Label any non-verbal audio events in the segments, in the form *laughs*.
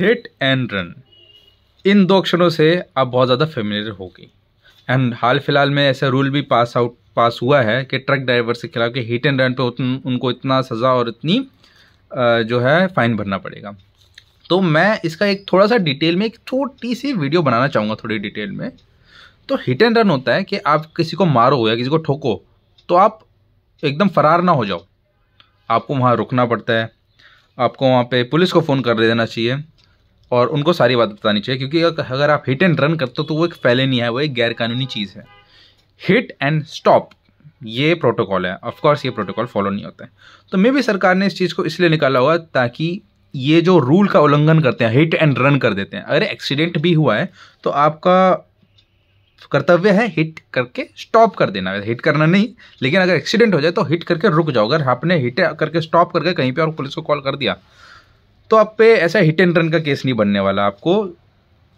hit and run in दो अक्षरों से आप बहुत ज़्यादा फेमिलियर होगी एंड हाल फिलहाल में ऐसा रूल भी पास आउट पास हुआ है कि ट्रक ड्राइवर से खिलाफ के हिट एंड रन पे उतन, उनको इतना सज़ा और इतनी जो है फ़ाइन भरना पड़ेगा तो मैं इसका एक थोड़ा सा डिटेल में एक छोटी सी वीडियो बनाना चाहूँगा थोड़ी डिटेल में तो हिट एंड रन होता है कि आप किसी को मारो या किसी को ठोको तो आप एकदम फरार ना हो जाओ आपको वहाँ रुकना पड़ता है आपको वहाँ पे पुलिस को फ़ोन कर दे देना चाहिए और उनको सारी बात बतानी चाहिए क्योंकि अगर आप हिट एंड रन करते हो तो वो एक फैले नहीं है वो एक गैरकानूनी चीज़ है हिट एंड स्टॉप ये प्रोटोकॉल है ऑफकोर्स ये प्रोटोकॉल फॉलो नहीं होता है तो मे भी सरकार ने इस चीज़ को इसलिए निकाला हुआ ताकि ये जो रूल का उल्लंघन करते हैं हिट एंड रन कर देते हैं अगर एक्सीडेंट भी हुआ है तो आपका कर्तव्य है हिट करके स्टॉप कर देना हिट करना नहीं लेकिन अगर एक्सीडेंट हो जाए तो हिट करके रुक जाओ अगर आपने हिट करके स्टॉप करके कहीं पे और पुलिस को कॉल कर दिया तो आप पे ऐसा हिट एंड रन का केस नहीं बनने वाला आपको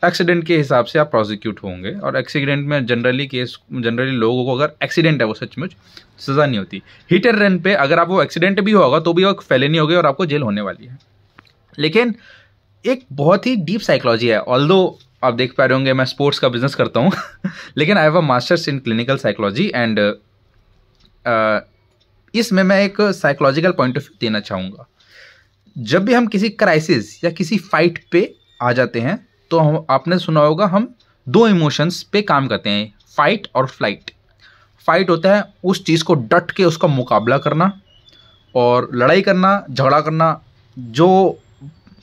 एक्सीडेंट के हिसाब से आप प्रोसिक्यूट होंगे और एक्सीडेंट में जनरली केस जनरली लोगों को अगर एक्सीडेंट है वो सचमुच सज़ा नहीं होती हिट एंड रन पे अगर आप वो एक्सीडेंट भी होगा तो भी वो नहीं होगी और आपको जेल होने वाली है लेकिन एक बहुत ही डीप साइकोलॉजी है ऑल आप देख पा रहे होंगे मैं स्पोर्ट्स का बिजनेस करता हूँ *laughs* लेकिन I have a masters in clinical psychology and इसमें मैं एक साइकोलॉजिकल पॉइंट ऑफ व्यू देना चाहूँगा जब भी हम किसी क्राइसिस या किसी फाइट पे आ जाते हैं तो हम आपने सुना होगा हम दो इमोशंस पे काम करते हैं फाइट और फ्लाइट फाइट होता है उस चीज़ को डट के उसका मुकाबला करना और लड़ाई करना झगड़ा करना जो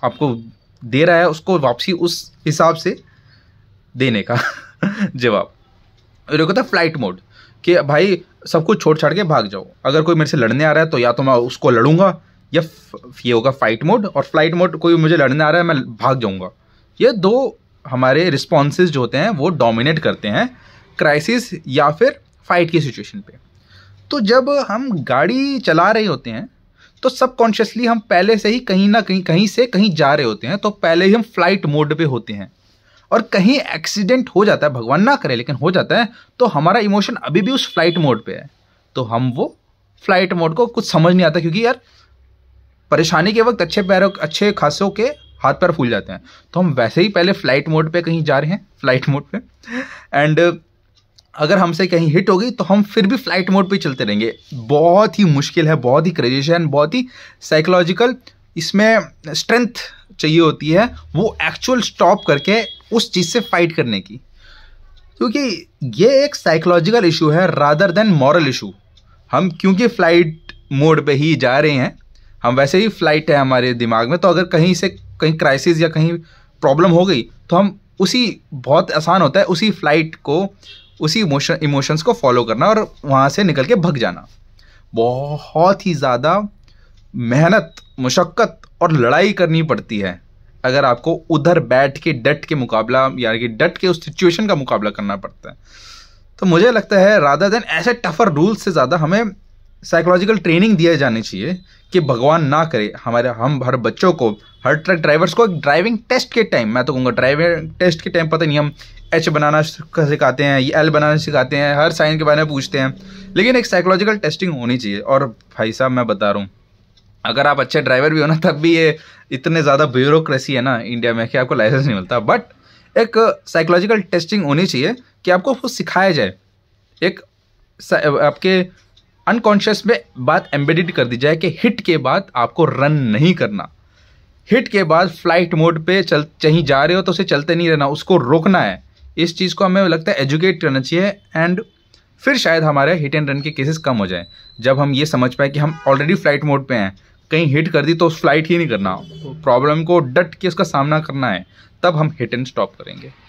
आपको दे रहा है उसको वापसी उस हिसाब से देने का *laughs* जवाब और एक होता है फ्लाइट मोड कि भाई सब कुछ छोड़ छाड़ के भाग जाओ अगर कोई मेरे से लड़ने आ रहा है तो या तो मैं उसको लड़ूंगा या ये होगा फाइट मोड और फ्लाइट मोड कोई मुझे लड़ने आ रहा है मैं भाग जाऊंगा ये दो हमारे रिस्पॉन्सेज जो होते हैं वो डोमिनेट करते हैं क्राइसिस या फिर फाइट की सिचुएशन पे तो जब हम गाड़ी चला रहे होते हैं तो सबकॉन्शियसली हम पहले से ही कहीं ना कहीं कहीं से कहीं जा रहे होते हैं तो पहले ही हम फ्लाइट मोड पे होते हैं और कहीं एक्सीडेंट हो जाता है भगवान ना करे लेकिन हो जाता है तो हमारा इमोशन अभी भी उस फ्लाइट मोड पे है तो हम वो फ्लाइट मोड को कुछ समझ नहीं आता क्योंकि यार परेशानी के वक्त अच्छे पैरों अच्छे खासों के हाथ पैर फूल जाते हैं तो हम वैसे ही पहले फ्लाइट मोड पे कहीं जा रहे हैं फ्लाइट मोड पे एंड अगर हमसे कहीं हिट होगी तो हम फिर भी फ्लाइट मोड पे चलते रहेंगे बहुत ही मुश्किल है बहुत ही क्रेजिश है बहुत ही साइकोलॉजिकल इसमें स्ट्रेंथ चाहिए होती है वो एक्चुअल स्टॉप करके उस चीज़ से फाइट करने की क्योंकि ये एक साइकोलॉजिकल इशू है रादर देन मॉरल इशू हम क्योंकि फ्लाइट मोड पे ही जा रहे हैं हम वैसे ही फ्लाइट है हमारे दिमाग में तो अगर कहीं से कहीं क्राइसिस या कहीं प्रॉब्लम हो गई तो हम उसी बहुत आसान होता है उसी फ्लाइट को उसी इमोशन इमोशंस को फॉलो करना और वहाँ से निकल के भग जाना बहुत ही ज़्यादा मेहनत मुशक्क़त और लड़ाई करनी पड़ती है अगर आपको उधर बैठ के डट के मुकाबला यानी कि डट के उस सिचुएशन का मुकाबला करना पड़ता है तो मुझे लगता है राधा देन ऐसे टफर रूल्स से ज़्यादा हमें साइकोलॉजिकल ट्रेनिंग दिया जानी चाहिए कि भगवान ना करे हमारे हम हर बच्चों को हर ट्रक ड्राइवर्स को ड्राइविंग टेस्ट के टाइम मैं तो कहूँगा ड्राइविंग टेस्ट के टाइम पता नहीं हम एच बनाना सिखाते हैं एल बनाना सिखाते हैं हर साइन के बारे में पूछते हैं लेकिन एक साइकोलॉजिकल टेस्टिंग होनी चाहिए और भाई साहब मैं बता रहा हूँ अगर आप अच्छे ड्राइवर भी हो ना तब भी ये इतने ज़्यादा ब्यूरोक्रेसी है ना इंडिया में कि आपको लाइसेंस नहीं मिलता बट एक साइकोलॉजिकल टेस्टिंग होनी चाहिए कि आपको उसको सिखाया जाए एक आपके अनकॉन्शियस में बात एम्बेडिड कर दी जाए कि हिट के बाद आपको रन नहीं करना हिट के बाद फ्लाइट मोड पे चल कहीं जा रहे हो तो उसे चलते नहीं रहना उसको रोकना है इस चीज़ को हमें लगता है एजुकेट करना चाहिए एंड फिर शायद हमारे हिट एंड रन के केसेस कम हो जाएं जब हम ये समझ पाए कि हम ऑलरेडी फ्लाइट मोड पे हैं कहीं हिट कर दी तो उस फ्लाइट ही नहीं करना प्रॉब्लम तो को डट के उसका सामना करना है तब हम हिट एंड स्टॉप करेंगे